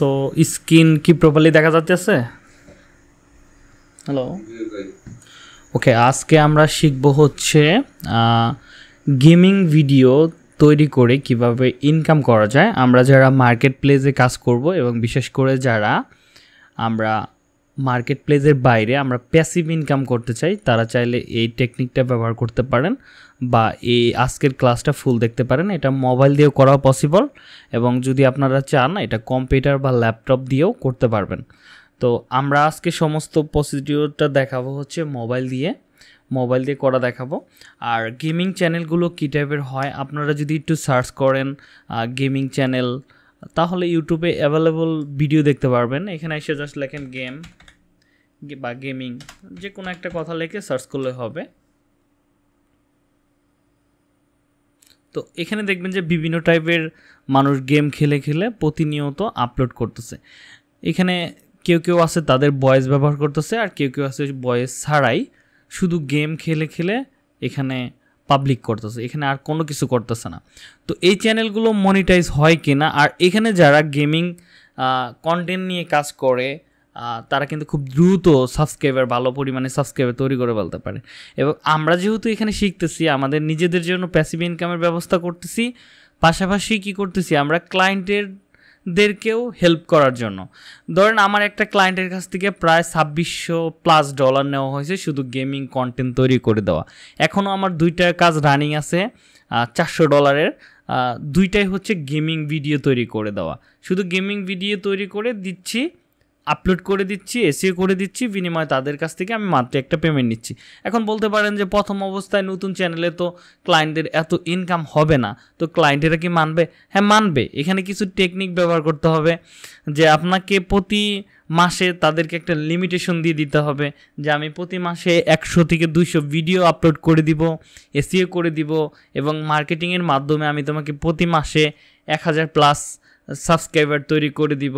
তো স্ক্রিন কি প্রপারলি দেখা যাচ্ছে হ্যালো ওকে আজকে আমরা শিখব হচ্ছে গেমিং ভিডিও তৈরি করে কিভাবে ইনকাম করা যায় আমরা যারা মার্কেট প্লেসে কাজ করব এবং বিশেষ করে যারা আমরা মার্কেট প্লেসের বাইরে আমরা প্যাসিভ ইনকাম করতে চাই তারা চাইলে এই টেকনিকটা ব্যবহার করতে পারেন বা এই আজকের ক্লাসটা ফুল দেখতে পারেন এটা মোবাইল দিয়েও করা পসিবল এবং যদি আপনারা চান এটা কম্পিউটার বা ল্যাপটপ দিয়েও করতে পারবেন তো আমরা আজকে সমস্ত প্রসিডিওরটা দেখাবো হচ্ছে মোবাইল দিয়ে মোবাইল দিয়ে করা দেখাবো আর গেমিং চ্যানেলগুলো কী টাইপের হয় আপনারা যদি একটু সার্চ করেন গেমিং চ্যানেল তাহলে ইউটিউবে অ্যাভেলেবল ভিডিও দেখতে পারবেন এখানে এসে জাস্ট লেখেন গেম বা গেমিং যে কোনো একটা কথা লিখে সার্চ করলে হবে তো এখানে দেখবেন যে বিভিন্ন টাইপের মানুষ গেম খেলে খেলে প্রতিনিয়ত আপলোড করতেছে এখানে কেউ কেউ আছে তাদের ভয়েস ব্যবহার করতেছে আর কেউ কেউ আছে বয়েস ছাড়াই শুধু গেম খেলে খেলে এখানে পাবলিক করতেছে এখানে আর কোনো কিছু করতেছে না তো এই চ্যানেলগুলো মনিটাইজ হয় কিনা আর এখানে যারা গেমিং কন্টেন্ট নিয়ে কাজ করে তারা কিন্তু খুব দ্রুত সাবস্ক্রাইবার ভালো পরিমাণে সাবস্ক্রাইবার তৈরি করে ফেলতে পারে এবং আমরা যেহেতু এখানে শিখতেছি আমাদের নিজেদের জন্য প্যাসিভ ইনকামের ব্যবস্থা করতেছি পাশাপাশি কি করতেছি আমরা ক্লায়েন্টের দেরকেও হেল্প করার জন্য ধরেন আমার একটা ক্লায়েন্টের কাছ থেকে প্রায় ছাব্বিশশো প্লাস ডলার নেওয়া হয়েছে শুধু গেমিং কন্টেন্ট তৈরি করে দেওয়া এখনও আমার দুইটা কাজ রানিং আছে চারশো ডলারের দুইটাই হচ্ছে গেমিং ভিডিও তৈরি করে দেওয়া শুধু গেমিং ভিডিও তৈরি করে দিচ্ছি আপলোড করে দিচ্ছি এসিও করে দিচ্ছি বিনিময়ে তাদের কাছ থেকে আমি মাত্র একটা পেমেন্ট নিচ্ছি এখন বলতে পারেন যে প্রথম অবস্থায় নতুন চ্যানেলে তো ক্লায়েন্টদের এত ইনকাম হবে না তো ক্লায়েন্টেরা কি মানবে হ্যাঁ মানবে এখানে কিছু টেকনিক ব্যবহার করতে হবে যে আপনাকে প্রতি মাসে তাদেরকে একটা লিমিটেশন দিয়ে দিতে হবে যে আমি প্রতি মাসে একশো থেকে দুইশো ভিডিও আপলোড করে দিব এসিও করে দিব এবং মার্কেটিংয়ের মাধ্যমে আমি তোমাকে প্রতি মাসে এক হাজার প্লাস সাবস্ক্রাইবার তৈরি করে দিব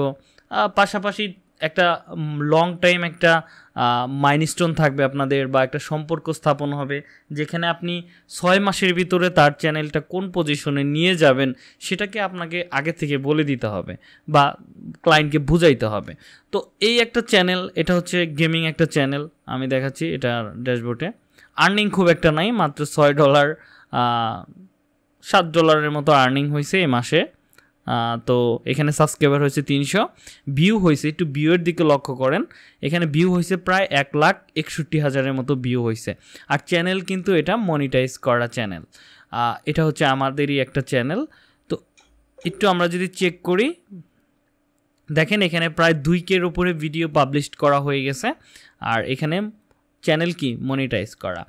পাশাপাশি একটা লং টাইম একটা মাইলস্টোন থাকবে আপনাদের বা একটা সম্পর্ক স্থাপন হবে যেখানে আপনি ছয় মাসের ভিতরে তার চ্যানেলটা কোন পজিশনে নিয়ে যাবেন সেটাকে আপনাকে আগে থেকে বলে দিতে হবে বা ক্লায়েন্টকে বুঝাইতে হবে তো এই একটা চ্যানেল এটা হচ্ছে গেমিং একটা চ্যানেল আমি দেখাচ্ছি এটা ড্যাশবোর্ডে আর্নিং খুব একটা নাই মাত্র ছয় ডলার সাত ডলারের মতো আর্নিং হয়েছে এই মাসে তো এখানে সাবস্ক্রাইবার হয়েছে তিনশো ভিউ হয়েছে একটু ভিউয়ের দিকে লক্ষ্য করেন এখানে ভিউ হয়েছে প্রায় এক লাখ একষট্টি হাজারের মতো ভিউ হয়েছে আর চ্যানেল কিন্তু এটা মনিটাইজ করা চ্যানেল এটা হচ্ছে আমাদেরই একটা চ্যানেল তো একটু আমরা যদি চেক করি দেখেন এখানে প্রায় দুই কের উপরে ভিডিও পাবলিশ করা হয়ে গেছে আর এখানে চ্যানেল কি মনিটাইজ করা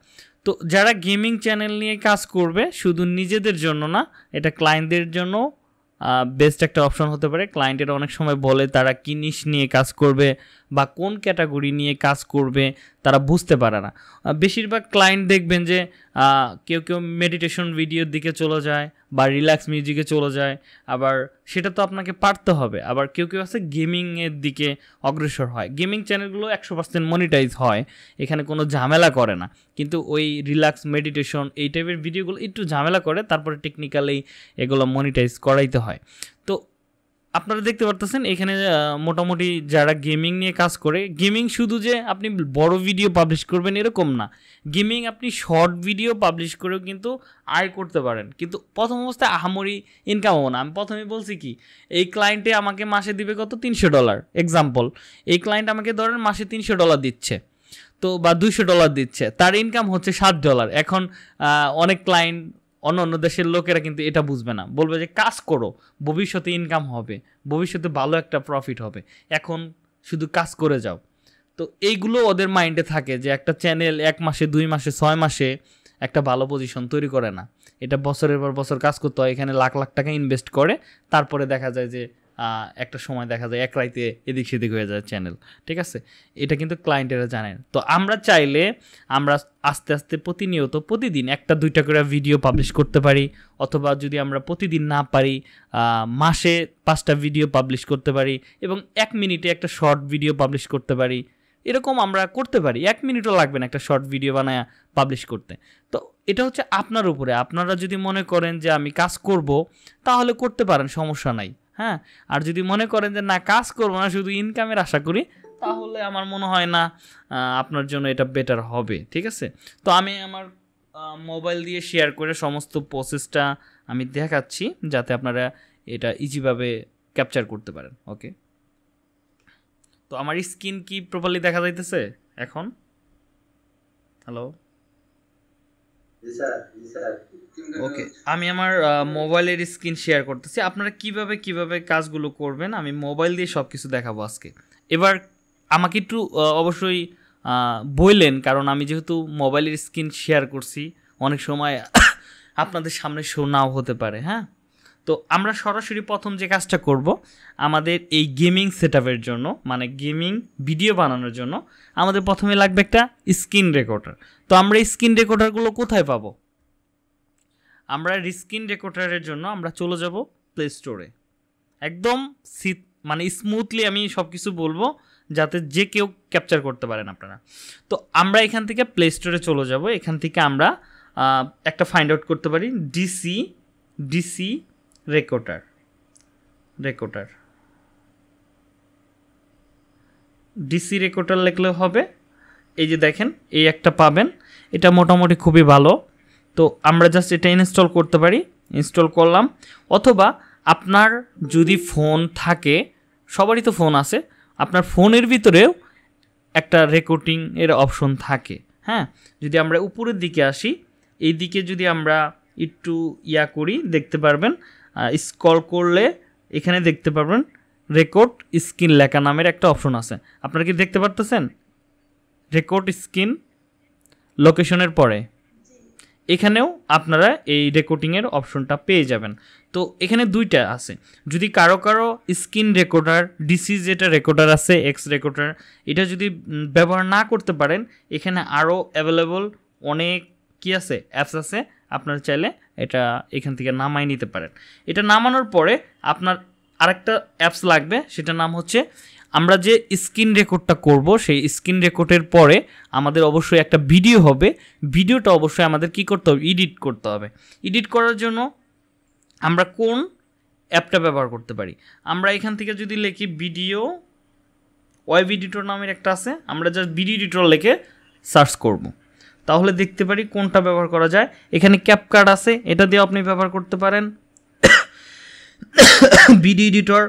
তো যারা গেমিং চ্যানেল নিয়ে কাজ করবে শুধু নিজেদের জন্য না এটা ক্লায়েন্টদের জন্য বেস্ট একটা অপশন হতে পারে ক্লায়েন্টের অনেক সময় বলে তারা কি নিয়ে কাজ করবে বা কোন ক্যাটাগরি নিয়ে কাজ করবে তারা বুঝতে পারে না বেশিরভাগ ক্লায়েন্ট দেখবেন যে কেউ কেউ মেডিটেশন ভিডিওর দিকে চলে যায় বা রিল্যাক্স মিউজিকে চলে যায় আবার সেটা তো আপনাকে পারতে হবে আবার কেউ কেউ আছে গেমিংয়ের দিকে অগ্রসর হয় গেমিং চ্যানেলগুলো একশো পার্সেন্ট মনিটাইজ হয় এখানে কোনো ঝামেলা করে না কিন্তু ওই রিল্যাক্স মেডিটেশন এই টাইপের ভিডিওগুলো একটু ঝামেলা করে তারপরে টেকনিক্যালি এগুলো মনিটাইজ করাইতে হয় তো আপনারা দেখতে পারতেছেন এখানে মোটামুটি যারা গেমিং নিয়ে কাজ করে গেমিং শুধু যে আপনি বড় ভিডিও পাবলিশ করবেন এরকম না গেমিং আপনি শর্ট ভিডিও পাবলিশ করেও কিন্তু আয় করতে পারেন কিন্তু প্রথম অবস্থায় আহামরি ইনকাম হবো না আমি প্রথমে বলছি কি এই ক্লায়েন্টে আমাকে মাসে দিবে কত তিনশো ডলার এক্সাম্পল এই ক্লায়েন্ট আমাকে ধরেন মাসে তিনশো ডলার দিচ্ছে তো বা দুশো ডলার দিচ্ছে তার ইনকাম হচ্ছে ষাট ডলার এখন অনেক ক্লায়েন্ট অন্য অন্য দেশের লোকেরা কিন্তু এটা বুঝবে না বলবে যে কাজ করো ভবিষ্যতে ইনকাম হবে ভবিষ্যতে ভালো একটা প্রফিট হবে এখন শুধু কাজ করে যাও তো এইগুলো ওদের মাইন্ডে থাকে যে একটা চ্যানেল এক মাসে দুই মাসে ছয় মাসে একটা ভালো পজিশন তৈরি করে না এটা বছরের পর বছর কাজ করতে হয় এখানে লাখ লাখ টাকা ইনভেস্ট করে তারপরে দেখা যায় যে একটা সময় দেখা যায় এক রাইতে এদিক সেদিক হয়ে যায় চ্যানেল ঠিক আছে এটা কিন্তু ক্লায়েন্টেরা জানেন তো আমরা চাইলে আমরা আস্তে আস্তে প্রতিনিয়ত প্রতিদিন একটা দুইটা করে ভিডিও পাবলিশ করতে পারি অথবা যদি আমরা প্রতিদিন না পারি মাসে পাঁচটা ভিডিও পাবলিশ করতে পারি এবং এক মিনিটে একটা শর্ট ভিডিও পাবলিশ করতে পারি এরকম আমরা করতে পারি এক মিনিটও লাগবে না একটা শর্ট ভিডিও বানায় পাবলিশ করতে তো এটা হচ্ছে আপনার উপরে আপনারা যদি মনে করেন যে আমি কাজ করব তাহলে করতে পারেন সমস্যা নাই হ্যাঁ আর যদি মনে করেন যে না কাজ করবো না শুধু ইনকামের আশা করি তাহলে আমার মনে হয় না আপনার জন্য এটা বেটার হবে ঠিক আছে তো আমি আমার মোবাইল দিয়ে শেয়ার করে সমস্ত প্রসেসটা আমি দেখাচ্ছি যাতে আপনারা এটা ইজিভাবে ক্যাপচার করতে পারেন ওকে তো আমার স্কিন কি প্রপারলি দেখা যাইতেছে এখন হ্যালো ওকে আমি আমার মোবাইলের স্ক্রিন শেয়ার করতেছি আপনারা কিভাবে কিভাবে কাজগুলো করবেন আমি মোবাইল দিয়ে সব কিছু দেখাবো আজকে এবার আমাকে একটু অবশ্যই বললেন কারণ আমি যেহেতু মোবাইলের স্ক্রিন শেয়ার করছি অনেক সময় আপনাদের সামনে শোনাও হতে পারে হ্যাঁ তো আমরা সরাসরি প্রথম যে কাজটা করব আমাদের এই গেমিং সেট জন্য মানে গেমিং ভিডিও বানানোর জন্য আমাদের প্রথমে লাগবে একটা স্ক্রিন রেকর্ডার তো আমরা স্ক্রিন রেকর্ডারগুলো কোথায় পাবো আমরা স্ক্রিন রেকর্ডারের জন্য আমরা চলে যাব প্লে স্টোরে একদম মানে স্মুথলি আমি সব কিছু বলবো যাতে যে কেউ ক্যাপচার করতে পারেন আপনারা তো আমরা এখান থেকে প্লে স্টোরে চলে যাব এখান থেকে আমরা একটা ফাইন্ড আউট করতে পারি DC DC recorder recorder DC recorder লিখলে হবে এই যে দেখেন এই একটা পাবেন এটা মোটামুটি খুবই ভালো তো আমরা জাস্ট এটা ইনস্টল করতে পারি ইনস্টল করলাম অথবা আপনার যদি ফোন থাকে সবারই তো ফোন আছে আপনার ফোনের ভিতরেও একটা রেকর্ডিং এর অপশন থাকে হ্যাঁ যদি আমরা উপরের দিকে আসি এই দিকে যদি আমরা একটু ইয়া করি দেখতে পারবেন স্কল করলে এখানে দেখতে পাবেন রেকর্ড স্ক্রিন লেখা নামের একটা অপশন আছে আপনারা কি দেখতে পারতেছেন রেকর্ড স্ক্রিন লোকেশনের পরে এখানেও আপনারা এই রেকর্ডিংয়ের অপশনটা পেয়ে যাবেন তো এখানে দুইটা আছে যদি কারো কারো স্কিন রেকর্ডার ডিসি যেটা রেকর্ডার আছে এক্স রেকর্ডার এটা যদি ব্যবহার না করতে পারেন এখানে আরও অ্যাভেলেবল অনেক কি আছে অ্যাপস আছে আপনারা চাইলে এটা এখান থেকে নামাই নিতে পারেন এটা নামানোর পরে আপনার আরেকটা অ্যাপস লাগবে সেটার নাম হচ্ছে আমরা যে স্ক্রিন রেকর্ডটা করব সেই স্ক্রিন রেকর্ডের পরে আমাদের অবশ্যই একটা ভিডিও হবে ভিডিওটা অবশ্যই আমাদের কি করতে হবে এডিট করতে হবে এডিট করার জন্য আমরা কোন অ্যাপটা ব্যবহার করতে পারি আমরা এখান থেকে যদি লিখি ভিডিও ওয়েব এডিটর নামের একটা আছে আমরা জাস্ট ভিডিও এডিটর লিখে সার্চ করবো তাহলে দেখতে পারি কোনটা ব্যবহার করা যায় এখানে ক্যাপ কার্ড আছে এটা দিয়ে আপনি ব্যবহার করতে পারেন video editor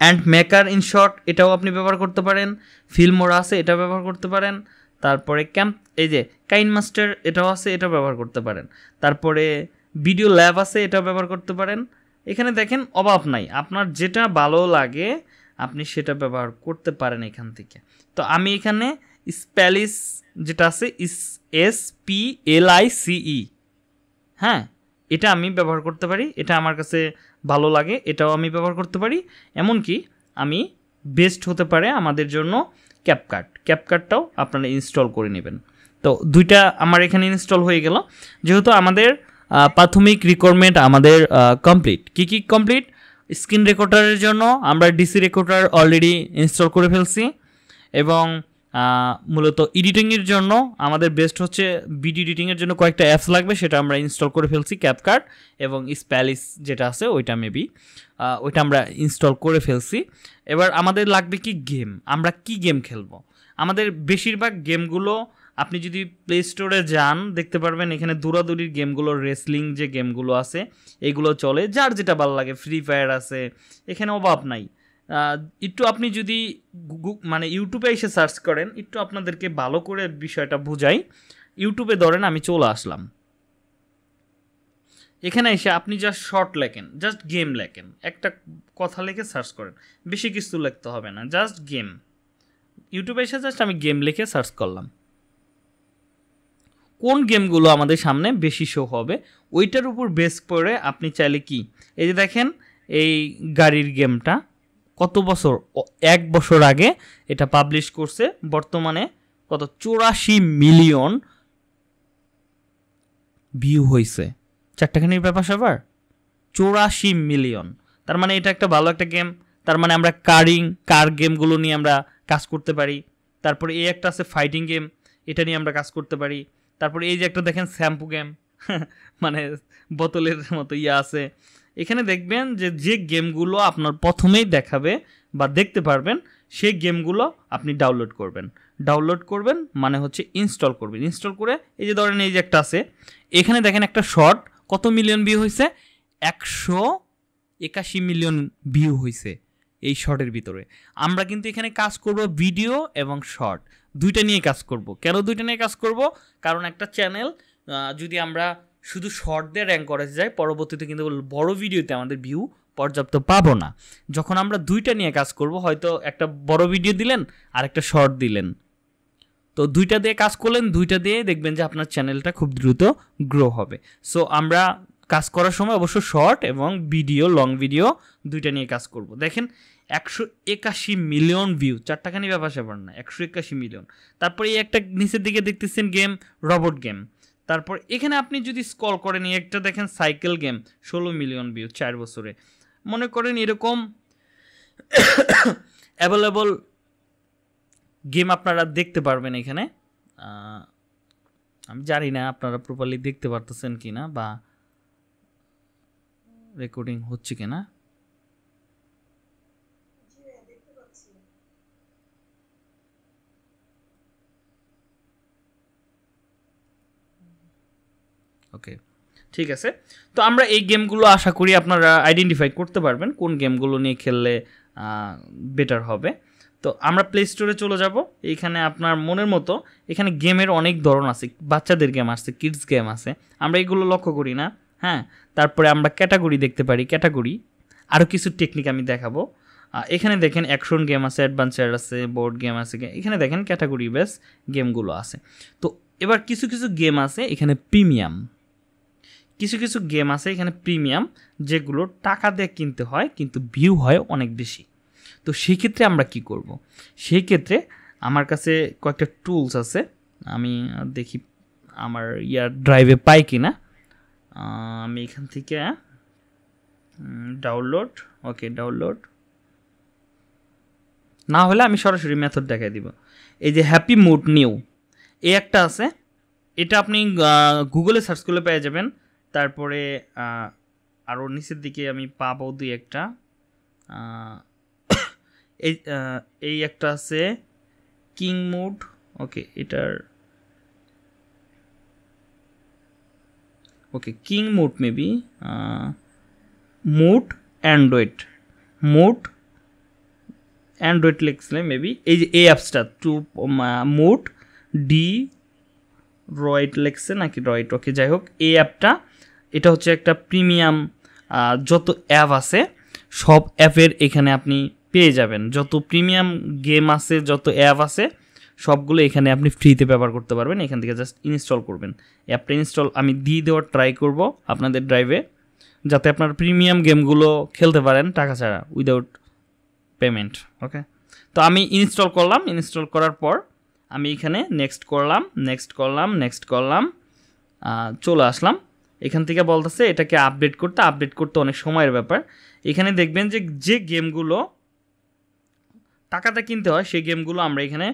and maker InShot এটাও আপনি ব্যবহার করতে পারেন ফিল্মোর আছে এটা ব্যবহার করতে পারেন তারপরে ক্যাম্প এই যে কাইন মাস্টার এটাও আছে এটা ব্যবহার করতে পারেন তারপরে ভিডিও ল্যাব আছে এটাও ব্যবহার করতে পারেন এখানে দেখেন অভাব নাই আপনার যেটা ভালো লাগে আপনি সেটা ব্যবহার করতে পারেন এখান থেকে তো আমি এখানে স্প্যালিস যেটা আছে is S P L I C E হ্যাঁ এটা আমি ব্যবহার করতে পারি এটা আমার কাছে ভালো লাগে এটাও আমি ব্যবহার করতে পারি এমনকি আমি বেস্ট হতে পারে আমাদের জন্য ক্যাপকার্ট ক্যাপকার্টটাও আপনারা ইনস্টল করে নেবেন তো দুইটা আমার এখানে ইনস্টল হয়ে গেল যেহেতু আমাদের প্রাথমিক রিকোয়ারমেন্ট আমাদের কমপ্লিট কী কী কমপ্লিট স্ক্রিন রেকর্ডারের জন্য আমরা ডিসি রেকর্ডার অলরেডি ইনস্টল করে ফেলছি এবং মূলত এডিটিংয়ের জন্য আমাদের বেস্ট হচ্ছে ভিডিও এডিটিংয়ের জন্য কয়েকটা অ্যাপস লাগবে সেটা আমরা ইনস্টল করে ফেলছি ক্যাপকার্ট এবং স্প্যালিস যেটা আছে ওইটা মেবি ওইটা আমরা ইনস্টল করে ফেলছি এবার আমাদের লাগবে কি গেম আমরা কি গেম খেলবো আমাদের বেশিরভাগ গেমগুলো আপনি যদি প্লে স্টোরে যান দেখতে পারবেন এখানে দৌড়াদৌড়ির গেমগুলো রেসলিং যে গেমগুলো আছে এগুলো চলে যার যেটা ভালো লাগে ফ্রি ফায়ার আছে এখানে অভাব নাই একটু আপনি যদি মানে ইউটিউবে এসে সার্চ করেন একটু আপনাদেরকে ভালো করে বিষয়টা বুঝাই ইউটিউবে ধরেন আমি চলে আসলাম এখানে এসে আপনি জাস্ট শর্ট লেখেন জাস্ট গেম লেখেন একটা কথা লেখে সার্চ করেন বেশি কিছু লিখতে হবে না জাস্ট গেম ইউটিউবে এসে জাস্ট আমি গেম লিখে সার্চ করলাম কোন গেমগুলো আমাদের সামনে বেশি শো হবে ওইটার উপর বেস করে আপনি চাইলে কি এই যে দেখেন এই গাড়ির গেমটা কত বছর এক বছর আগে এটা পাবলিশ করছে বর্তমানে কত চৌরাশি মিলিয়ন ভিউ হয়েছে চারটাখানির ব্যাপার সবার চৌরাশি মিলিয়ন তার মানে এটা একটা ভালো একটা গেম তার মানে আমরা কারিং কার গেমগুলো নিয়ে আমরা কাজ করতে পারি তারপরে এই একটা আছে ফাইটিং গেম এটা নিয়ে আমরা কাজ করতে পারি তারপরে এই যে একটা দেখেন শ্যাম্পু গেম মানে বোতলের মতো ইয়ে আছে এখানে দেখবেন যে যে গেমগুলো আপনার প্রথমেই দেখাবে বা দেখতে পারবেন সেই গেমগুলো আপনি ডাউনলোড করবেন ডাউনলোড করবেন মানে হচ্ছে ইনস্টল করবেন ইনস্টল করে এই যে ধরেন এই যে একটা আছে এখানে দেখেন একটা শর্ট কত মিলিয়ন ভিউ হয়েছে একশো একাশি মিলিয়ন ভিউ হয়েছে এই শর্টের ভিতরে আমরা কিন্তু এখানে কাজ করব ভিডিও এবং শর্ট দুইটা নিয়ে কাজ করব কেন দুইটা নিয়ে কাজ করব কারণ একটা চ্যানেল যদি আমরা শুধু শর্ট দিয়ে র্যাঙ্ক করা যায় পরবর্তীতে কিন্তু বড় ভিডিওতে আমাদের ভিউ পর্যাপ্ত পাবো না যখন আমরা দুইটা নিয়ে কাজ করব হয়তো একটা বড় ভিডিও দিলেন আর একটা শর্ট দিলেন তো দুইটা দিয়ে কাজ করলেন দুইটা দিয়ে দেখবেন যে আপনার চ্যানেলটা খুব দ্রুত গ্রো হবে সো আমরা কাজ করার সময় অবশ্য শর্ট এবং ভিডিও লং ভিডিও দুইটা নিয়ে কাজ করব দেখেন একশো একাশি মিলিয়ন ভিউ চারটাখানি ব্যাপার সেপার না একশো একাশি মিলিয়ন তারপরে এই একটা নিচের দিকে দেখতেছেন গেম রবট গেম তারপর এখানে আপনি যদি স্কল করেন একটা দেখেন সাইকেল গেম ষোলো মিলিয়ন ভিউ চার বছরে মনে করেন এরকম অ্যাভেলেবল গেম আপনারা দেখতে পারবেন এখানে আমি জানি না আপনারা প্রপারলি দেখতে পারতেছেন কি না বা রেকর্ডিং হচ্ছে কি না ওকে ঠিক আছে তো আমরা এই গেমগুলো আশা করি আপনারা আইডেন্টিফাই করতে পারবেন কোন গেমগুলো নিয়ে খেললে বেটার হবে তো আমরা প্লে স্টোরে চলে যাব এখানে আপনার মনের মতো এখানে গেমের অনেক ধরন আছে বাচ্চাদের গেম আছে কিডস গেম আছে আমরা এগুলো লক্ষ্য করি না হ্যাঁ তারপরে আমরা ক্যাটাগরি দেখতে পারি ক্যাটাগরি আরও কিছু টেকনিক আমি দেখাবো এখানে দেখেন অ্যাকশন গেম আছে অ্যাডভেঞ্চার আছে বোর্ড গেম আছে এখানে দেখেন ক্যাটাগরি বেস গেমগুলো আছে তো এবার কিছু কিছু গেম আছে এখানে প্রিমিয়াম কিছু কিছু গেম আছে এখানে প্রিমিয়াম যেগুলো টাকা দিয়ে কিনতে হয় কিন্তু ভিউ হয় অনেক বেশি তো সেক্ষেত্রে আমরা কি করব। সেক্ষেত্রে আমার কাছে কয়েকটা টুলস আছে আমি দেখি আমার ইয়ার ড্রাইভে পাই কি না আমি এখান থেকে ডাউনলোড ওকে ডাউনলোড না হলে আমি সরাসরি মেথড দেখাই দিব এই যে হ্যাপি মুড নিউ এই একটা আছে এটা আপনি গুগলে সার্চ করলে পেয়ে যাবেন তারপরে আরও নিচের দিকে আমি পাবো দুই একটা এই এই একটা আছে কিং মুড ওকে এটার okay king mod maybe mod android mod android লিখছিলাম মেবি এই যে এই অ্যাপসটা টু মুড ডি রয়েড লেখছে নাকি রয়েড ওকে যাই হোক এই অ্যাপটা এটা হচ্ছে একটা প্রিমিয়াম যত অ্যাপ আছে সব অ্যাপের এখানে আপনি পেয়ে যাবেন যত প্রিমিয়াম গেম আছে যত অ্যাপ আছে সবগুলো এখানে আপনি ফ্রিতে ব্যবহার করতে পারবেন এখান থেকে জাস্ট ইনস্টল করবেন অ্যাপটা ইনস্টল আমি দিয়ে দেওয়ার ট্রাই করব আপনাদের ড্রাইভে যাতে আপনার প্রিমিয়াম গেমগুলো খেলতে পারেন টাকা ছাড়া উইদাউট পেমেন্ট ওকে তো আমি ইনস্টল করলাম ইনস্টল করার পর আমি এখানে নেক্সট করলাম নেক্সট করলাম নেক্সট করলাম চলে আসলাম এখান থেকে বলতেছে এটাকে আপডেট করতে আপডেট করতে অনেক সময়ের ব্যাপার এখানে দেখবেন যে যে গেমগুলো টাকাটা কিনতে হয় সেই গেমগুলো আমরা এখানে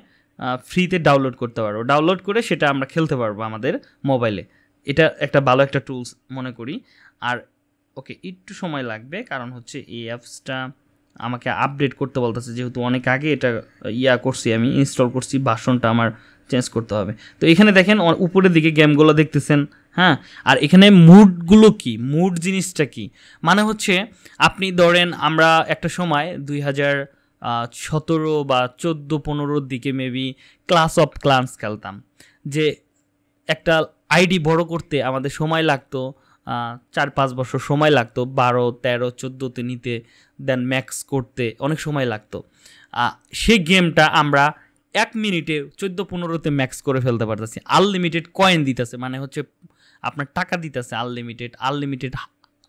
ফ্রিতে ডাউনলোড করতে পারবো ডাউনলোড করে সেটা আমরা খেলতে পারবো আমাদের মোবাইলে এটা একটা ভালো একটা টুলস মনে করি আর ওকে একটু সময় লাগবে কারণ হচ্ছে এই অ্যাপসটা আমাকে আপডেট করতে বলতেছে যেহেতু অনেক আগে এটা ইয়া করছি আমি ইনস্টল করছি ভাষণটা আমার চেঞ্জ করতে হবে তো এখানে দেখেন উপরের দিকে গেমগুলো দেখতেছেন হ্যাঁ আর এখানে মুডগুলো কি মুড জিনিসটা কি মানে হচ্ছে আপনি ধরেন আমরা একটা সময় দুই হাজার সতেরো বা চোদ্দো পনেরোর দিকে মেবি ক্লাস অফ ক্লান্স খেলতাম যে একটা আইডি বড় করতে আমাদের সময় লাগতো চার পাঁচ বছর সময় লাগতো বারো তেরো চোদ্দোতে নিতে দেন ম্যাক্স করতে অনেক সময় লাগতো সে গেমটা আমরা এক মিনিটে চোদ্দো পনেরোতে ম্যাক্স করে ফেলতে পারতেছি আনলিমিটেড কয়েন দিতেছে মানে হচ্ছে আপনার টাকা দিতেছে আনলিমিটেড আনলিমিটেড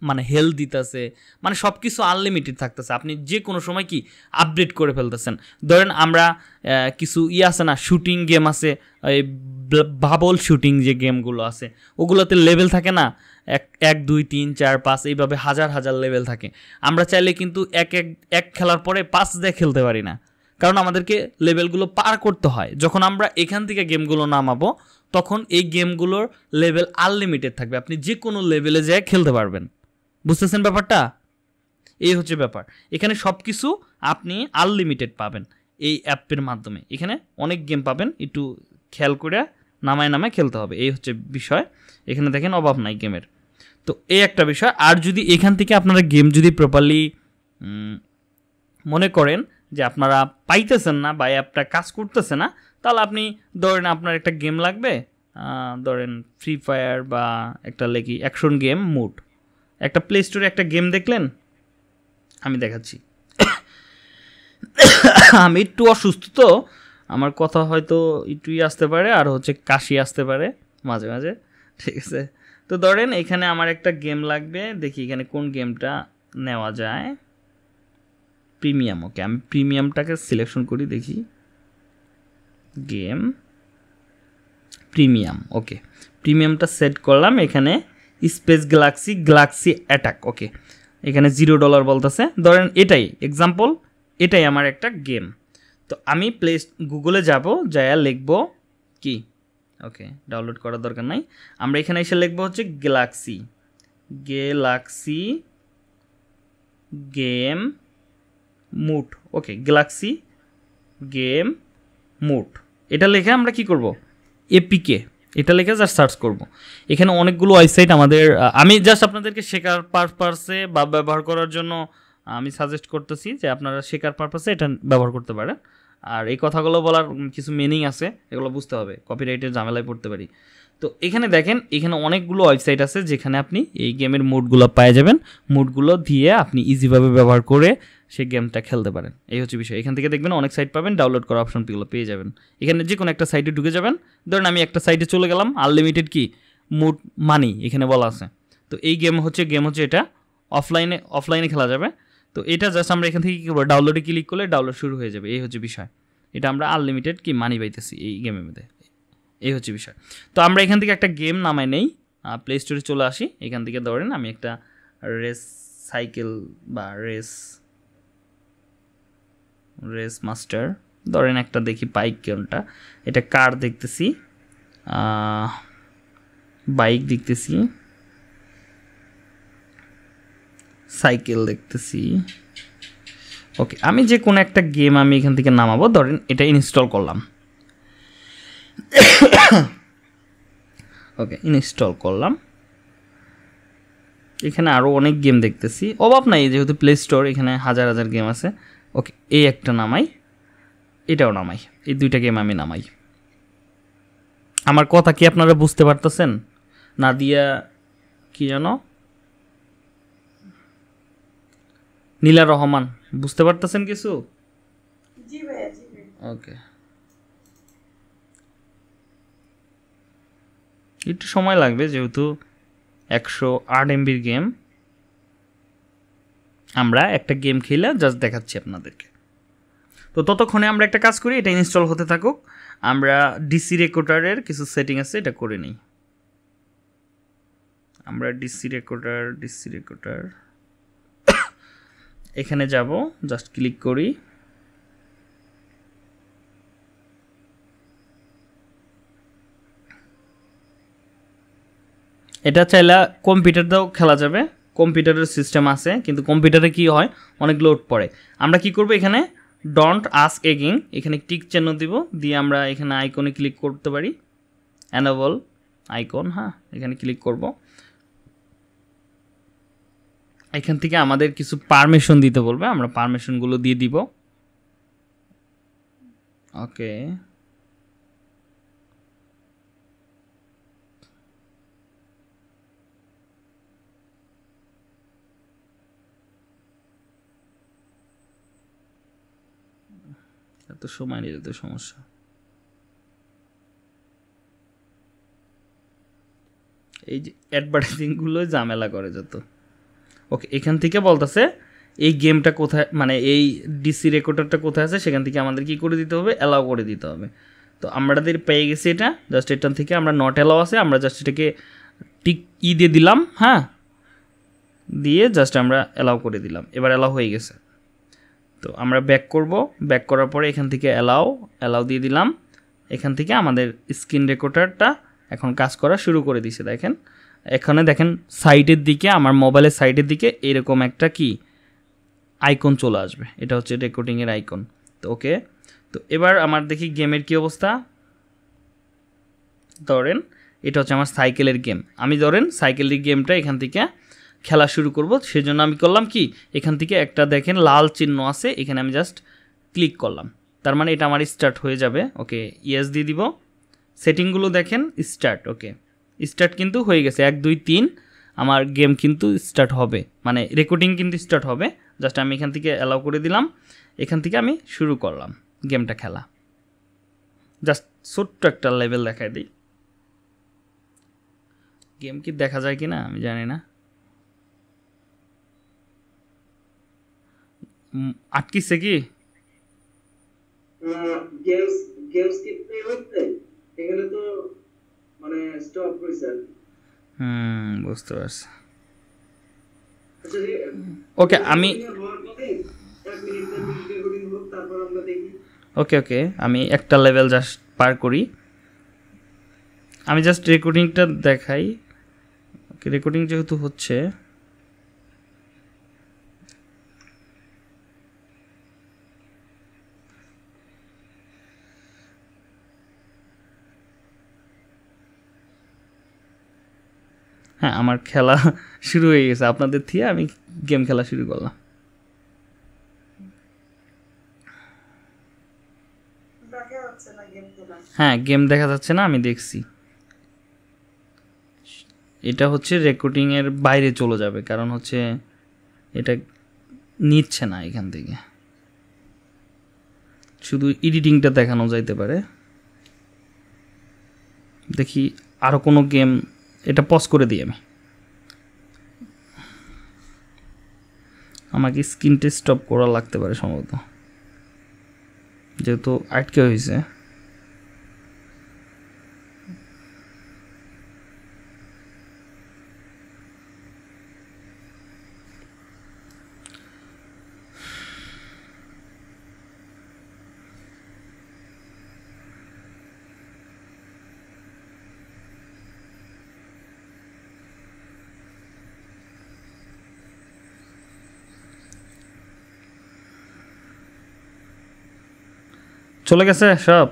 মানে হেলথ দিতেছে মানে সব কিছু আনলিমিটেড থাকতেছে আপনি যে কোনো সময় কি আপডেট করে ফেলতেছেন ধরেন আমরা কিছু ই আছে না শুটিং গেম আছে এই বাবল শুটিং যে গেমগুলো আছে ওগুলোতে লেভেল থাকে না এক এক দুই তিন চার পাঁচ এইভাবে হাজার হাজার লেভেল থাকে আমরা চাইলে কিন্তু এক এক এক খেলার পরে পাঁচ দিয়ে খেলতে পারি না কারণ আমাদেরকে লেভেলগুলো পার করতে হয় যখন আমরা এখান থেকে গেমগুলো নামাবো তখন এই গেমগুলোর লেভেল আনলিমিটেড থাকবে আপনি যে কোনো লেভেলে যায় খেলতে পারবেন বুঝতেছেন ব্যাপারটা এই হচ্ছে ব্যাপার এখানে সব কিছু আপনি আনলিমিটেড পাবেন এই অ্যাপের মাধ্যমে এখানে অনেক গেম পাবেন একটু খেয়াল করে নামায় নামায় খেলতে হবে এই হচ্ছে বিষয় এখানে দেখেন অভাব নাই গেমের তো এই একটা বিষয় আর যদি এখান থেকে আপনারা গেম যদি প্রপারলি মনে করেন যে আপনারা পাইতেছেন না বা অ্যাপটা কাজ করতেছে না তাহলে আপনি ধরেন আপনার একটা গেম লাগবে ধরেন ফ্রি ফায়ার বা একটা লেখি অ্যাকশন গেম মুড একটা প্লে স্টোরে একটা গেম দেখলেন আমি দেখাচ্ছি আমি একটু অসুস্থ তো আমার কথা হয়তো একটুই আসতে পারে আর হচ্ছে কাশি আসতে পারে মাঝে মাঝে ঠিক আছে তো ধরেন এখানে আমার একটা গেম লাগবে দেখি এখানে কোন গেমটা নেওয়া যায় প্রিমিয়াম ওকে আমি প্রিমিয়ামটাকে সিলেকশন করি দেখি গেম প্রিমিয়াম ওকে প্রিমিয়ামটা সেট করলাম এখানে space galaxy galaxy attack okay এখানে জিরো ডলার বলতেছে ধরেন এটাই এক্সাম্পল এটাই আমার একটা গেম তো আমি প্লে গুগলে যাব যাইয়া লিখব কি ওকে ডাউনলোড করার দরকার নাই আমরা এখানে এসে লিখবো হচ্ছে galaxy galaxy game mod okay galaxy game mod এটা লেখে আমরা কি করব এপিকে এটা লেখে জাস্ট সার্চ করব এখানে অনেকগুলো ওয়েবসাইট আমাদের আমি জাস্ট আপনাদেরকে শেখার পারপাসে বা ব্যবহার করার জন্য আমি সাজেস্ট করতেছি যে আপনারা শেখার পারপাসে এটা ব্যবহার করতে পারেন আর এই কথাগুলো বলার কিছু মিনিং আছে এগুলো বুঝতে হবে কপিরাইটের ঝামেলায় পড়তে পারি তো এখানে দেখেন এখানে অনেকগুলো ওয়েবসাইট আছে যেখানে আপনি এই গেমের মুডগুলো পাওয়া যাবেন মুডগুলো দিয়ে আপনি ইজিভাবে ব্যবহার করে সেই গেমটা খেলতে পারেন এই হচ্ছে বিষয় এখান থেকে দেখবেন অনেক সাইট পাবেন ডাউনলোড করা অপশনগুলো পেয়ে যাবেন এখানে যে কোনো একটা সাইটে ঢুকে যাবেন ধরেন আমি একটা সাইটে চলে গেলাম আনলিমিটেড কি মুড মানি এখানে বলা আছে তো এই গেম হচ্ছে গেম হচ্ছে এটা অফলাইনে অফলাইনে খেলা যাবে তো এটা জাস্ট আমরা এখান থেকে কী করবো ডাউনলোডে ক্লিক করলে ডাউনলোড শুরু হয়ে যাবে এই হচ্ছে বিষয় এটা আমরা আনলিমিটেড কি মানি পাইতেছি এই গেমের মধ্যে এই হচ্ছে বিষয় তো আমরা এখান থেকে একটা গেম নামায় নেই প্লে স্টোরে চলে আসি এখান থেকে ধরেন আমি একটা রেস সাইকেল বা রেস রেস মাস্টার ধরেন একটা দেখি বাইক কোনটা এটা কার দেখতেছি বাইক দেখতেছি সাইকেল দেখতেছি ওকে আমি যে কোনো একটা গেম আমি এখান থেকে নামাবো ধরেন এটা ইনস্টল করলাম ওকে ইনস্টল করলাম এখানে আরও অনেক গেম দেখতেছি অভাব নাই যেহেতু প্লে স্টোর এখানে হাজার হাজার গেম আছে ওকে এই একটা নামাই এটাও নামাই এই দুইটা গেম আমি নামাই আমার কথা কি আপনারা বুঝতে পারতেছেন না দিয়া কি যেন নীলা রহমান বুঝতে পারতেছেন কিছু ওকে একটু সময় লাগবে যেহেতু একশো আট এমবির গেম আমরা একটা গেম খেলে জাস্ট দেখাচ্ছি আপনাদেরকে তো ততক্ষণে আমরা একটা কাজ করি এটা ইনস্টল হতে থাকুক আমরা ডিসি রেকর্ডারের কিছু সেটিং আছে এটা করে নিই আমরা ডিসি রেকর্ডার ডিসি রেকর্ডার এখানে যাব জাস্ট ক্লিক করি এটা চাইলে কম্পিউটার দিয়েও খেলা যাবে কম্পিউটারের সিস্টেম আছে কিন্তু কম্পিউটারে কি হয় অনেক লোড পড়ে আমরা কি করব এখানে ডন্ট আস্ক এগিং এখানে টিক চিহ্ন দিব দিয়ে আমরা এখানে আইকনে ক্লিক করতে পারি অ্যানাবল আইকন হ্যাঁ এখানে ক্লিক করব এখান থেকে আমাদের কিছু পারমিশন দিতে বলবে আমরা পারমিশনগুলো দিয়ে দিব ওকে এত সময় নিলে তো সমস্যা এই যে অ্যাডভার্টাইজিংগুলো ঝামেলা করে যত ওকে এখান থেকে বলতেছে এই গেমটা কোথায় মানে এই ডিসি রেকর্ডারটা কোথায় আছে সেখান থেকে আমাদের কি করে দিতে হবে অ্যালাউ করে দিতে হবে তো আমাদের পেয়ে গেছি এটা জাস্ট এটার থেকে আমরা নট অ্যালাউ আছে আমরা জাস্ট এটাকে টিক ই e দিয়ে দিলাম হ্যাঁ দিয়ে জাস্ট আমরা অ্যালাউ করে দিলাম এবার অ্যালাউ হয়ে গেছে তো আমরা ব্যাক করব ব্যাক করার পরে এখান থেকে অ্যালাউ অ্যালাউ দিয়ে দিলাম এখান থেকে আমাদের স্ক্রিন রেকর্ডারটা এখন কাজ করা শুরু করে দিছে দেখেন এখানে দেখেন সাইটের দিকে আমার মোবাইলের সাইটের দিকে এরকম একটা কি আইকন চলে আসবে এটা হচ্ছে রেকর্ডিংয়ের আইকন তো ওকে তো এবার আমার দেখি গেমের কি অবস্থা ধরেন এটা হচ্ছে আমার সাইকেলের গেম আমি ধরেন সাইকেলের গেমটা এখান থেকে খেলা শুরু করব সেজন্য আমি করলাম কি এখান থেকে একটা দেখেন লাল চিহ্ন আছে এখানে আমি জাস্ট ক্লিক করলাম তার মানে এটা আমার স্টার্ট হয়ে যাবে ওকে ইয়েস দিয়ে দিব সেটিংগুলো দেখেন স্টার্ট ওকে স্টার্ট কিন্তু হয়ে গেছে এক দুই তিন আমার গেম কিন্তু স্টার্ট হবে মানে রেকর্ডিং কিন্তু স্টার্ট হবে জাস্ট আমি এখান থেকে অ্যালাউ করে দিলাম এখান থেকে আমি শুরু করলাম গেমটা খেলা জাস্ট ছোট্ট একটা লেভেল দেখায় দিই গেম কি দেখা যায় কি না আমি জানি না আটকিছে মানে, কি হুম বুঝতে পারছি ওকে আচ্ছা, আমি ওকে ওকে আমি একটা লেভেল জাস্ট পার করি আমি জাস্ট রেকর্ডিংটা দেখাই রেকর্ডিং যেহেতু হচ্ছে হ্যাঁ আমার খেলা শুরু হয়ে গেছে আপনাদের থেকে আমি গেম খেলা শুরু করলাম হ্যাঁ গেম দেখা যাচ্ছে না আমি দেখছি এটা হচ্ছে রেকর্ডিংয়ের বাইরে চলে যাবে কারণ হচ্ছে এটা নিচ্ছে না এখান থেকে শুধু এডিটিংটা দেখানো যাইতে পারে দেখি আরও কোনো গেম এটা পজ করে দিই আমি আমাকে স্ক্রিনটা স্টপ করা লাগতে পারে সম্ভবত যেহেতু আটকে হয়েছে চলে গেছে সব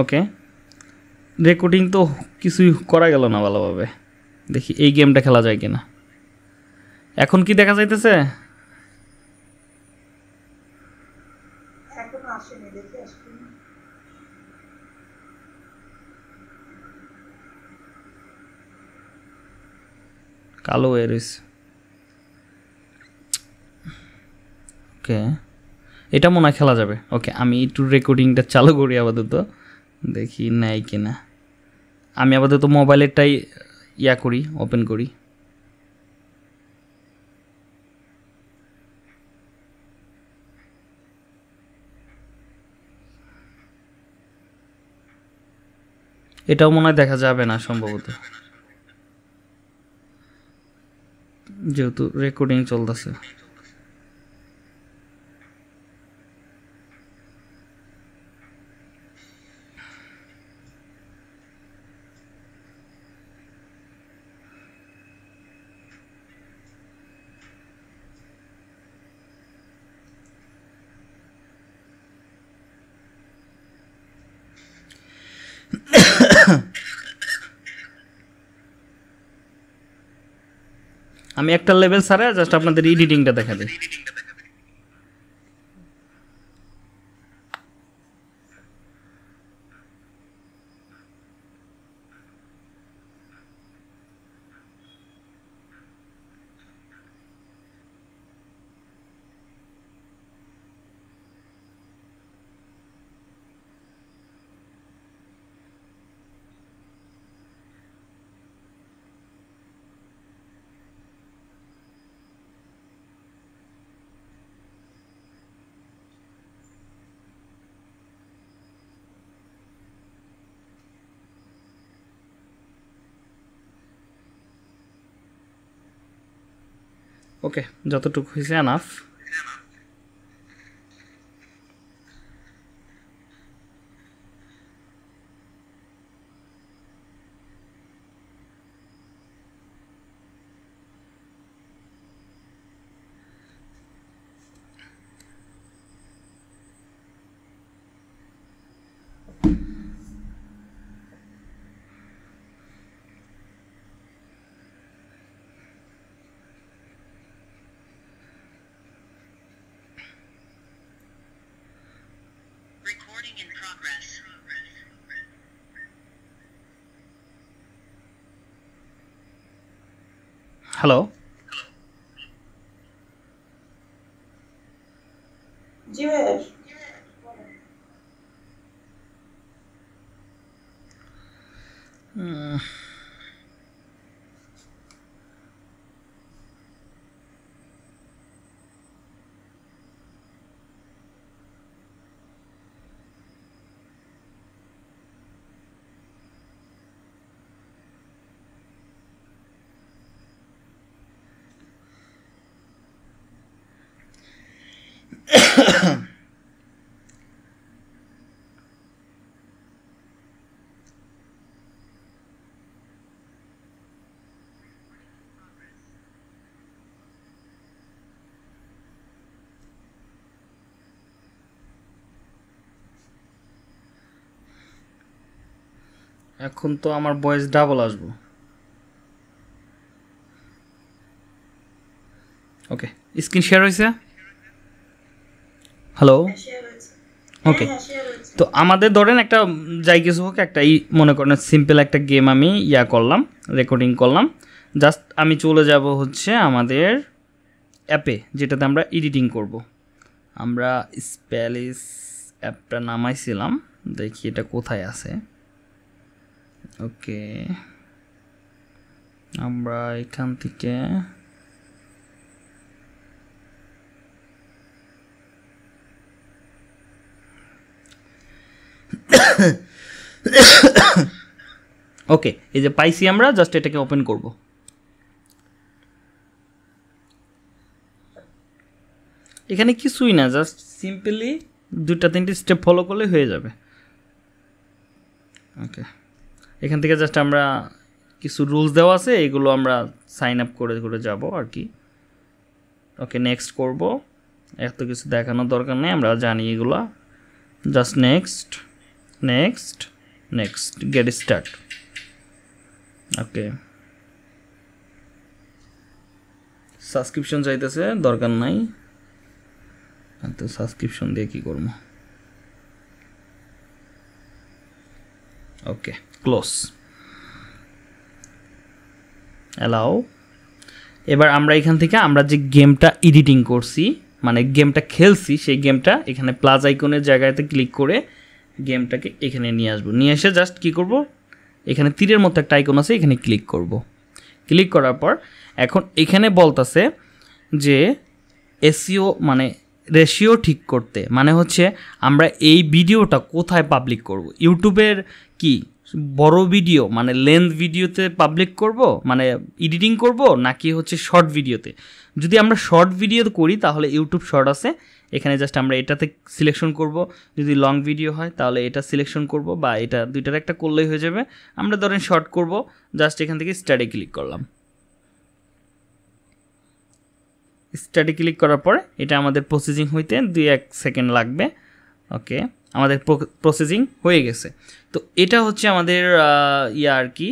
ওকে রেকর্ডিং তো কিছুই করা গেল না ভালোভাবে দেখি এই গেমটা খেলা যায় কিনা এখন কি দেখা যাইতেছে কালো হয়ে রয়েছে ওকে এটা মনে হয় খেলা যাবে ওকে আমি একটু রেকর্ডিংটা চালু করি আপাতত দেখি নেয় কি না আমি আপাতত মোবাইলেরটাই ইয়া করি ওপেন করি এটাও মনে হয় দেখা যাবে না সম্ভবত যেহেতু রেকর্ডিং চলতেছে আমি একটা লেভেল ছাড়া জাস্ট আপনাদের এডিটিংটা দেখা দিই ওকে যতটুকু হয়েছে আনাফ Hello এখন তো আমার বয়স ডাবল আসবো ওকে স্ক্রিন শেয়ার হয়েছে হ্যালো ওকে হ্যাঁ, হ্যাঁ, তো আমাদের ধরেন একটা যাই কিছু হোক একটা এই মনে করেন সিম্পল একটা গেম আমি ইয়া করলাম রেকর্ডিং করলাম জাস্ট আমি চলে যাব হচ্ছে আমাদের অ্যাপে যেটাতে আমরা এডিটিং করব। আমরা স্প্যালিস অ্যাপটা নামাইছিলাম দেখি এটা কোথায় আছে ওকে আমরা এখান থেকে ওকে এই যে পাইছি আমরা জাস্ট এটাকে ওপেন করব এখানে কিছুই না জাস্ট সিম্পলি দুটা তিনটে স্টেপ ফলো করলে হয়ে যাবে ওকে এখান থেকে জাস্ট আমরা কিছু রুলস দেওয়া আছে এগুলো আমরা সাইন আপ করে করে যাব আর কি ওকে নেক্সট করব এত কিছু দেখানোর দরকার নেই আমরা জানি এগুলো just next next next get start okay subscription চাইতেছে দরকার নাই তো সাবস্ক্রিপশন দিয়ে কি করব ওকে ক্লোজ অ্যালাউ এবার আমরা এখান থেকে আমরা যে গেমটা এডিটিং করছি মানে গেমটা খেলছি সেই গেমটা এখানে প্লাজ আইকনের জায়গাতে ক্লিক করে গেমটাকে এখানে নিয়ে আসবো নিয়ে এসে জাস্ট কী করব এখানে তীরের মতো একটা আইকন আছে এখানে ক্লিক করব ক্লিক করার পর এখন এখানে বলতাছে যে এসিও মানে রেশিও ঠিক করতে মানে হচ্ছে আমরা এই ভিডিওটা কোথায় পাবলিক করব ইউটিউবের কি বড় ভিডিও মানে লেন্থ ভিডিওতে পাবলিক করব মানে এডিটিং করব নাকি হচ্ছে শর্ট ভিডিওতে যদি আমরা শর্ট ভিডিও করি তাহলে ইউটিউব শর্ট আছে এখানে জাস্ট আমরা এটাতে সিলেকশন করব যদি লং ভিডিও হয় তাহলে এটা সিলেকশন করব বা এটা দুইটার একটা করলেই হয়ে যাবে আমরা ধরেন শর্ট করব জাস্ট এখান থেকে স্টাডি ক্লিক করলাম স্টাডি ক্লিক করার পরে এটা আমাদের প্রসেসিং হইতে দুই এক সেকেন্ড লাগবে ওকে আমাদের প্রসেসিং হয়ে গেছে তো এটা হচ্ছে আমাদের ইয়ার আর কি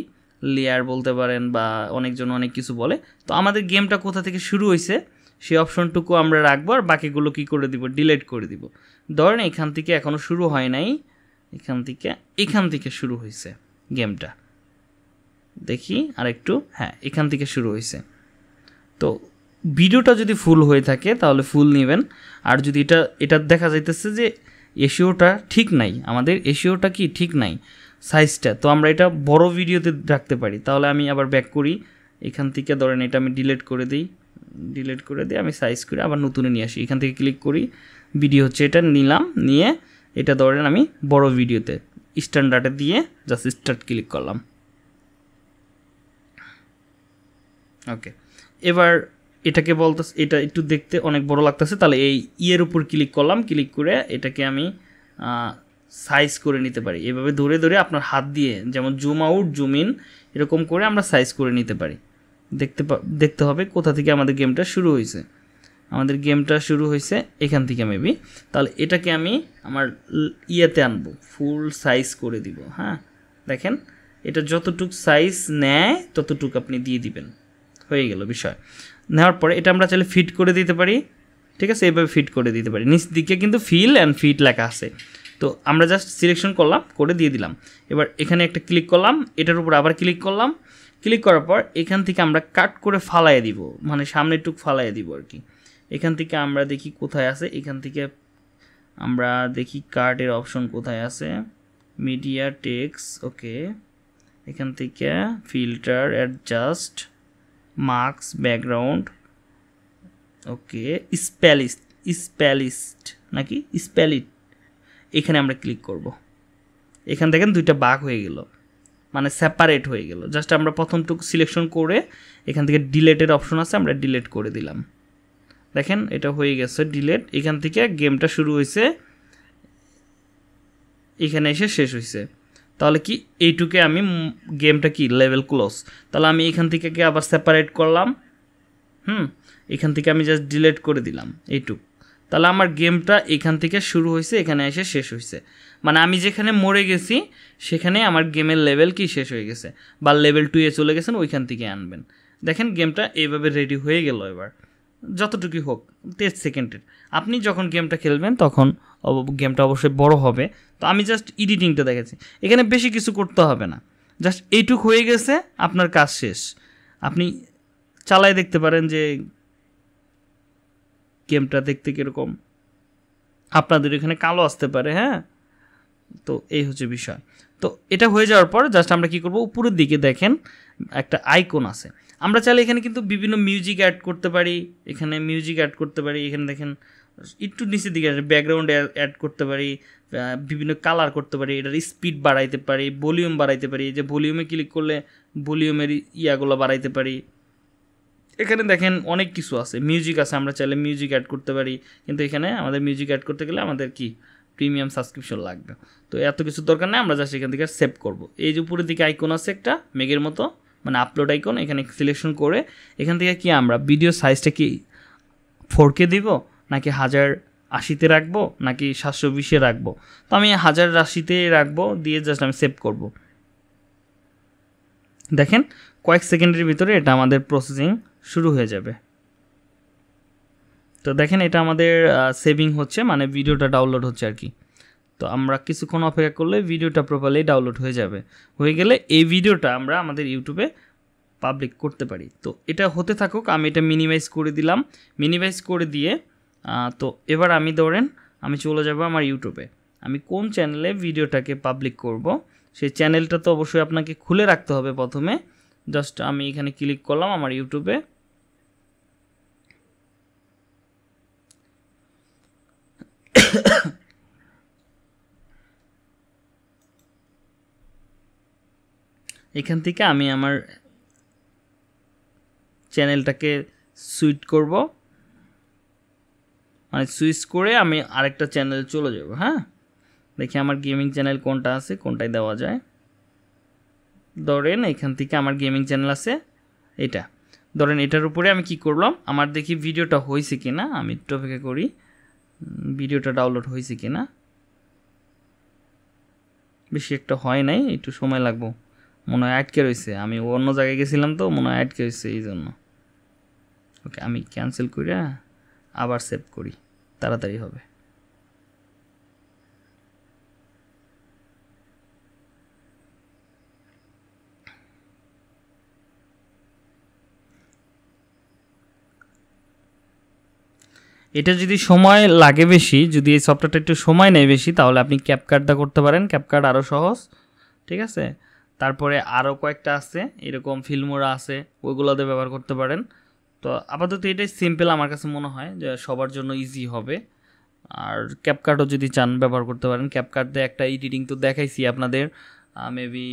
লেয়ার বলতে পারেন বা অনেকজন অনেক কিছু বলে তো আমাদের গেমটা কোথা থেকে শুরু হয়েছে সেই অপশনটুকু আমরা রাখবো আর বাকিগুলো কী করে দিব ডিলেট করে দিব ধরেন এখান থেকে এখনও শুরু হয় নাই এখান থেকে এখান থেকে শুরু হয়েছে গেমটা দেখি আর একটু হ্যাঁ এখান থেকে শুরু হয়েছে তো ভিডিওটা যদি ফুল হয়ে থাকে তাহলে ফুল নেবেন আর যদি এটা এটা দেখা যাইতেছে যে এশিওটা ঠিক নাই আমাদের এশিওটা কি ঠিক নাই সাইজটা তো আমরা এটা বড় ভিডিওতে রাখতে পারি তাহলে আমি আবার ব্যাক করি এখান থেকে ধরেন এটা আমি ডিলিট করে দিই ডিলিট করে দিয়ে আমি সাইজ করে আবার নতুনে নিয়ে আসি এখান থেকে ক্লিক করি ভিডিও হচ্ছে এটা নিলাম নিয়ে এটা ধরেন আমি বড় ভিডিওতে স্ট্যান্ডার্ডে দিয়ে জাস্ট স্টার্ট ক্লিক করলাম ওকে এবার এটাকে বলতেছে এটা একটু দেখতে অনেক বড় লাগতেছে তাহলে এই ইয়ের e উপর ক্লিক করলাম ক্লিক করে এটাকে আমি সাইজ করে নিতে পারি এভাবে ধরে ধরে আপনার হাত দিয়ে যেমন জুম আউট জুম ইন এরকম করে আমরা সাইজ করে নিতে পারি দেখতে দেখতে হবে কোথা থেকে আমাদের গেমটা শুরু হয়েছে আমাদের গেমটা শুরু হয়েছে এখান থেকে মেবি তাহলে এটাকে আমি আমার ইয়েতে আনবো ফুল সাইজ করে দিব হ্যাঁ দেখেন এটা যতটুক সাইজ নেয় ততটুক আপনি দিয়ে দিবেন হয়ে গেল বিষয় নেওয়ার পরে এটা আমরা চাইলে ফিট করে দিতে পারি ঠিক আছে এভাবে ফিট করে দিতে পারি নিচ দিকে কিন্তু ফিল অ্যান্ড ফিট লেখা আছে তো আমরা জাস্ট সিলেকশন করলাম করে দিয়ে দিলাম এবার এখানে একটা ক্লিক করলাম এটার উপর আবার ক্লিক করলাম ক্লিক করার পর এখান থেকে আমরা কাট করে ফালাইয়ে দিব মানে সামনের টুক ফালাইয়ে দিব আর কি এখান থেকে আমরা দেখি কোথায় আছে এখান থেকে আমরা দেখি কার্ডের অপশন কোথায় আছে মিডিয়া টেক্স ওকে এখান থেকে filter adjust marks background okay স্প্যালিস্ট স্প্যালিস্ট নাকি স্প্যালিট এখানে আমরা ক্লিক করব এখান থেকে দুইটা বাঘ হয়ে গেলো মানে সেপারেট হয়ে গেল জাস্ট আমরা প্রথমটুকু সিলেকশন করে এখান থেকে ডিলেটের অপশন আছে আমরা ডিলেট করে দিলাম দেখেন এটা হয়ে গেছে ডিলেট এখান থেকে গেমটা শুরু হয়েছে এখানে এসে শেষ হয়েছে তাহলে কি এইটুকে আমি গেমটা কি লেভেল ক্লোজ তাহলে আমি এখান থেকে কি আবার সেপারেট করলাম হুম এখান থেকে আমি জাস্ট ডিলেট করে দিলাম এইটুক তাহলে আমার গেমটা এখান থেকে শুরু হয়েছে এখানে এসে শেষ হয়েছে মানে আমি যেখানে মরে গেছি সেখানে আমার গেমের লেভেল কি শেষ হয়ে গেছে বা লেভেল টুয়ে চলে গেছেন ওইখান থেকে আনবেন দেখেন গেমটা এইভাবে রেডি হয়ে গেল এবার যতটুকুই হোক তেজ সেকেন্ডের আপনি যখন গেমটা খেলবেন তখন গেমটা অবশ্যই বড় হবে তো আমি জাস্ট এডিটিংটা দেখেছি এখানে বেশি কিছু করতে হবে না জাস্ট এইটুক হয়ে গেছে আপনার কাজ শেষ আপনি চালায় দেখতে পারেন যে গেমটা দেখতে কীরকম আপনাদের এখানে কালো আসতে পারে হ্যাঁ তো এই হচ্ছে বিষয় তো এটা হয়ে যাওয়ার পর জাস্ট আমরা কি করব উপরের দিকে দেখেন একটা আইকন আছে আমরা চাইলে এখানে কিন্তু বিভিন্ন মিউজিক অ্যাড করতে পারি এখানে মিউজিক অ্যাড করতে পারি এখানে দেখেন একটু নিচের দিকে ব্যাকগ্রাউন্ড অ্যাড করতে পারি বিভিন্ন কালার করতে পারি এটার স্পিড বাড়াইতে পারি ভলিউম বাড়াইতে পারি যে ভলিউমে ক্লিক করলে ভলিউমের ইয়াগুলো বাড়াইতে পারি এখানে দেখেন অনেক কিছু আছে মিউজিক আছে আমরা চাইলে মিউজিক অ্যাড করতে পারি কিন্তু এখানে আমাদের মিউজিক অ্যাড করতে গেলে আমাদের কি প্রিমিয়াম সাবস্ক্রিপশন লাগবে তো এত কিছু দরকার নেই আমরা জাস্ট এখান থেকে সেভ করব এই যে উপরের দিকে আইকন আছে একটা মেঘের মতো মানে আপলোড আইকন এখানে সিলেকশন করে এখান থেকে কি আমরা ভিডিও সাইজটা কি ফোর কে দিব নাকি হাজার আশিতে রাখবো নাকি সাতশো বিশে রাখবো তো আমি হাজার আশিতে রাখবো দিয়ে জাস্ট আমি সেভ করব দেখেন কয়েক সেকেন্ডের ভিতরে এটা আমাদের প্রসেসিং শুরু হয়ে যাবে তো দেখেন এটা আমাদের সেভিং হচ্ছে মানে ভিডিওটা ডাউনলোড হচ্ছে আর কি তো আমরা কিছুক্ষণ অপেক্ষা করলে ভিডিওটা প্রপারলি ডাউনলোড হয়ে যাবে হয়ে গেলে এই ভিডিওটা আমরা আমাদের ইউটিউবে পাবলিক করতে পারি তো এটা হতে থাকুক আমি এটা মিনিমাইজ করে দিলাম মিনিমাইজ করে দিয়ে তো এবার আমি ধরেন আমি চলে যাব আমার ইউটিউবে আমি কোন চ্যানেলে ভিডিওটাকে পাবলিক করব সেই চ্যানেলটা তো অবশ্যই আপনাকে খুলে রাখতে হবে প্রথমে জাস্ট আমি এখানে ক্লিক করলাম আমার ইউটিউবে এখান থেকে আমি আমার চ্যানেলটাকে সুইট করব মানে সুইচ করে আমি আরেকটা চ্যানেলে চলে যাব হ্যাঁ দেখি আমার গেমিং চ্যানেল কোনটা আছে কোনটায় দেওয়া যায় ধরেন এখান থেকে আমার গেমিং চ্যানেল আছে এটা ধরেন এটার উপরে আমি কি করলাম আমার দেখি ভিডিওটা হয়েছে কি না আমি একটু অপেক্ষা করি ভিডিওটা ডাউনলোড হয়েছে কি না বেশি একটা হয় নাই একটু সময় লাগবো মনে হয় আটকে রয়েছে আমি অন্য জায়গায় গেছিলাম তো মনে হয় আটকে রয়েছে এই জন্য ওকে আমি ক্যান্সেল করে আবার সেভ করি তাড়াতাড়ি হবে এটা যদি সময় লাগে বেশি যদি এই সফটওয়্যারটা একটু সময় নেয় বেশি তাহলে আপনি ক্যাপকার্ডটা করতে পারেন ক্যাপকার্ড আরও সহজ ঠিক আছে তারপরে আরও কয়েকটা আছে এরকম ফিল্মোরা আছে ওইগুলোতে ব্যবহার করতে পারেন তো আপাতত এটাই সিম্পল আমার কাছে মনে হয় যে সবার জন্য ইজি হবে আর ক্যাপকার্ডও যদি চান ব্যবহার করতে পারেন দিয়ে একটা এডিটিং তো দেখাইছি আপনাদের মেবি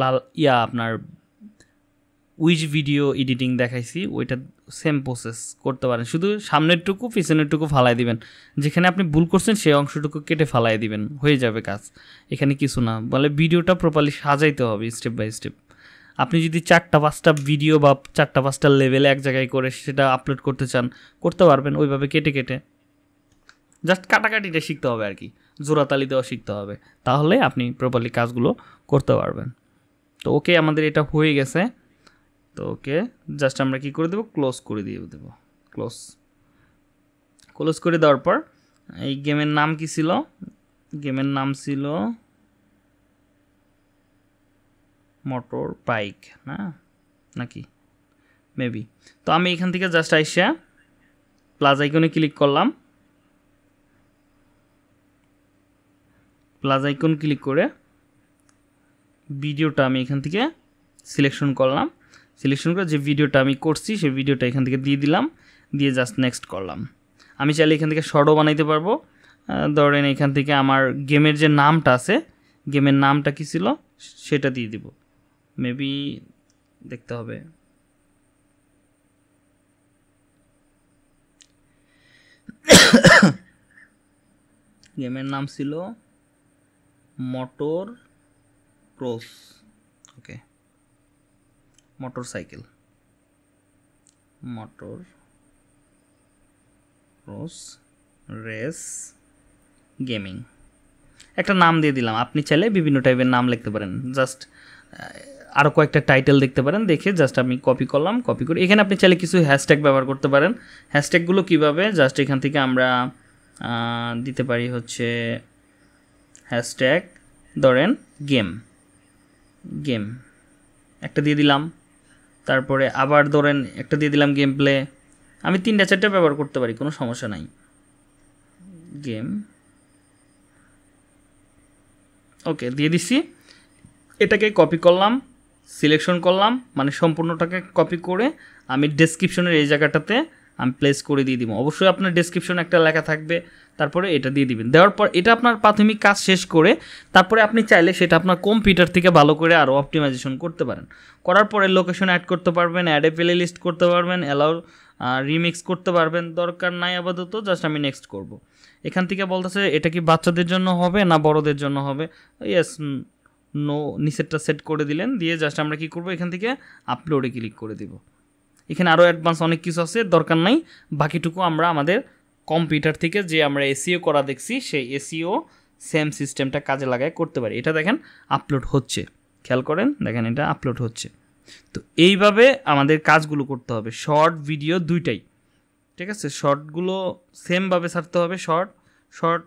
লাল ইয়া আপনার উইজ ভিডিও এডিটিং দেখাইছি ওইটা সেম প্রসেস করতে পারেন শুধু সামনেরটুকু পিছনেরটুকু ফালাই দিবেন যেখানে আপনি ভুল করছেন সেই অংশটুকু কেটে ফালাই দিবেন হয়ে যাবে কাজ এখানে কিছু না বলে ভিডিওটা প্রপারলি সাজাইতে হবে স্টেপ বাই স্টেপ আপনি যদি চারটা পাঁচটা ভিডিও বা চারটা পাঁচটা লেভেলে এক জায়গায় করে সেটা আপলোড করতে চান করতে পারবেন ওইভাবে কেটে কেটে জাস্ট কাটাকাটিটা শিখতে হবে আর কি জোড়াতালি দেওয়া শিখতে হবে তাহলে আপনি প্রপারলি কাজগুলো করতে পারবেন তো ওকে আমাদের এটা হয়ে গেছে তো ওকে জাস্ট আমরা কি করে দেবো ক্লোজ করে দিয়ে দেবো ক্লোজ ক্লোজ করে দেওয়ার পর এই গেমের নাম কি ছিল গেমের নাম ছিল মোটর বাইক না নাকি মেবি তো আমি এখান থেকে জাস্ট আইসা প্লাস আইকনে ক্লিক করলাম প্লাস আইকন ক্লিক করে ভিডিওটা আমি এখান থেকে সিলেকশন করলাম সিলেকশন করে যে ভিডিওটা আমি করছি সেই ভিডিওটা এখান থেকে দিয়ে দিলাম দিয়ে জাস্ট নেক্সট করলাম আমি চাইলে এখান থেকে শর্টও বানাইতে পারবো ধরেন এখান থেকে আমার গেমের যে নামটা আছে গেমের নামটা কী ছিল সেটা দিয়ে দিব মেবি দেখতে হবে গেমের নাম ছিল motocross motorcycle motor রোস রেস গেমিং একটা নাম দিয়ে দিলাম আপনি চাইলে বিভিন্ন টাইপের নাম লিখতে পারেন জাস্ট আরও কয়েকটা টাইটেল দেখতে পারেন দেখে জাস্ট আমি কপি করলাম কপি করি এখানে আপনি চাইলে কিছু হ্যাশট্যাগ ব্যবহার করতে পারেন হ্যাশট্যাগুলো কীভাবে জাস্ট এখান থেকে আমরা দিতে পারি হচ্ছে হ্যাশট্যাগ ধরেন গেম গেম একটা দিয়ে দিলাম তারপরে আবার ধরেন একটা দিয়ে দিলাম গেম প্লে আমি তিনটা চারটা ব্যবহার করতে পারি কোনো সমস্যা নাই গেম ওকে দিয়ে দিচ্ছি এটাকে কপি করলাম সিলেকশন করলাম মানে সম্পূর্ণটাকে কপি করে আমি ডেসক্রিপশনের এই জায়গাটাতে আমি প্লেস করে দিয়ে দিব অবশ্যই আপনার ডিসক্রিপশনে একটা লেখা থাকবে তারপরে এটা দিয়ে দিবেন দেওয়ার পর এটা আপনার প্রাথমিক কাজ শেষ করে তারপরে আপনি চাইলে সেটা আপনার কম্পিউটার থেকে ভালো করে আরও অপটিমাইজেশন করতে পারেন করার পরে লোকেশন অ্যাড করতে পারবেন অ্যাডে প্লে লিস্ট করতে পারবেন অ্যালাউ রিমিক্স করতে পারবেন দরকার নাই আপাতত জাস্ট আমি নেক্সট করব। এখান থেকে বলতেছে এটা কি বাচ্চাদের জন্য হবে না বড়দের জন্য হবে ইয়েস নো নিচেরটা সেট করে দিলেন দিয়ে জাস্ট আমরা কি করব এখান থেকে আপলোডে ক্লিক করে দিব এখানে আরও অ্যাডভান্স অনেক কিছু আছে দরকার নাই বাকিটুকু আমরা আমাদের কম্পিউটার থেকে যে আমরা এসিও e করা দেখছি সেই এসিও সেম সিস্টেমটা কাজে লাগায় করতে পারি এটা দেখেন আপলোড হচ্ছে খেয়াল করেন দেখেন এটা আপলোড হচ্ছে তো এইভাবে আমাদের কাজগুলো করতে হবে শর্ট ভিডিও দুইটাই ঠিক আছে শর্টগুলো সেমভাবে ছাড়তে হবে শর্ট শর্ট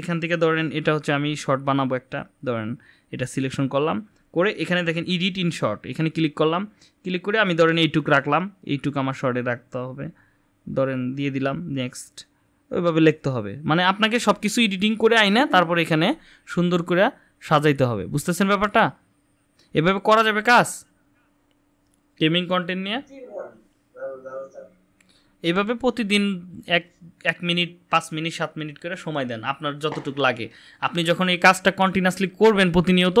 এখান থেকে ধরেন এটা হচ্ছে আমি শর্ট বানাবো একটা ধরেন এটা সিলেকশন করলাম করে এখানে দেখেন ইডিট ইন শর্ট এখানে ক্লিক করলাম ক্লিক করে আমি ধরেন এইটুক রাখলাম এইটুক আমার শর্টে রাখতে হবে ধরেন দিয়ে দিলাম নেক্সট ওইভাবে লিখতে হবে মানে আপনাকে সব কিছু এডিটিং করে না তারপর এখানে সুন্দর করে সাজাইতে হবে বুঝতেছেন ব্যাপারটা এভাবে করা যাবে কাজ গেমিং কন্টেন্ট নিয়ে এইভাবে প্রতিদিন এক এক মিনিট পাঁচ মিনিট সাত মিনিট করে সময় দেন আপনার যতটুকু লাগে আপনি যখন এই কাজটা কন্টিনিউসলি করবেন প্রতিনিয়ত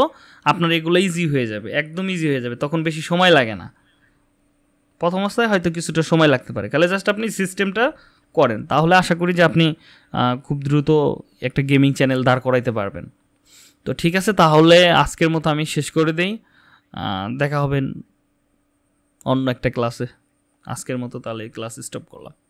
আপনার এগুলো ইজি হয়ে যাবে একদম ইজি হয়ে যাবে তখন বেশি সময় লাগে না প্রথম অবস্থায় হয়তো কিছুটা সময় লাগতে পারে তাহলে জাস্ট আপনি সিস্টেমটা করেন তাহলে আশা করি যে আপনি খুব দ্রুত একটা গেমিং চ্যানেল দাঁড় করাইতে পারবেন তো ঠিক আছে তাহলে আজকের মতো আমি শেষ করে দেই দেখা হবেন অন্য একটা ক্লাসে আজকের মতো তাহলে ক্লাস স্টপ করলাম